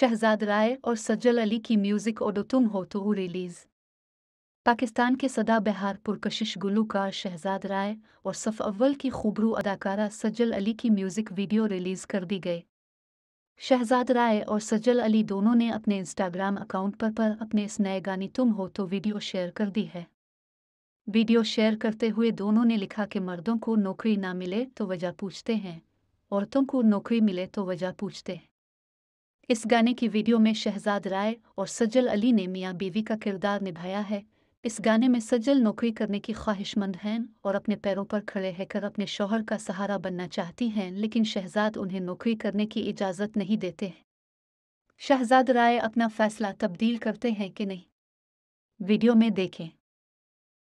शहजाद राय और सज्जल अली की म्यूजिक ओडो तुम हो तो रिलीज़ पाकिस्तान के सदा बहार पुरकशिश गुलूकार शहजाद राय और सफ़ अव्वल की खूबरू अदाकारा सज्जल अली की म्यूज़िक वीडियो रिलीज़ कर दी गई शहजाद राय और सज्जल अली दोनों ने अपने इंस्टाग्राम अकाउंट पर पर अपने इस नए गाने तुम हो तो वीडियो शेयर कर दी है वीडियो शेयर करते हुए दोनों ने लिखा कि मर्दों को नौकरी ना मिले तो वजह पूछते हैं औरतों को नौकरी मिले तो वजह पूछते हैं इस गाने की वीडियो में शहजाद राय और सज्जल अली ने मियाँ बीवी का किरदार निभाया है इस गाने में सज्जल नौकरी करने की ख्वाहिशमंद हैं और अपने पैरों पर खड़े होकर अपने शोहर का सहारा बनना चाहती हैं लेकिन शहजाद उन्हें नौकरी करने की इजाज़त नहीं देते हैं शहजाद राय अपना फैसला तब्दील करते हैं कि नहीं वीडियो में देखें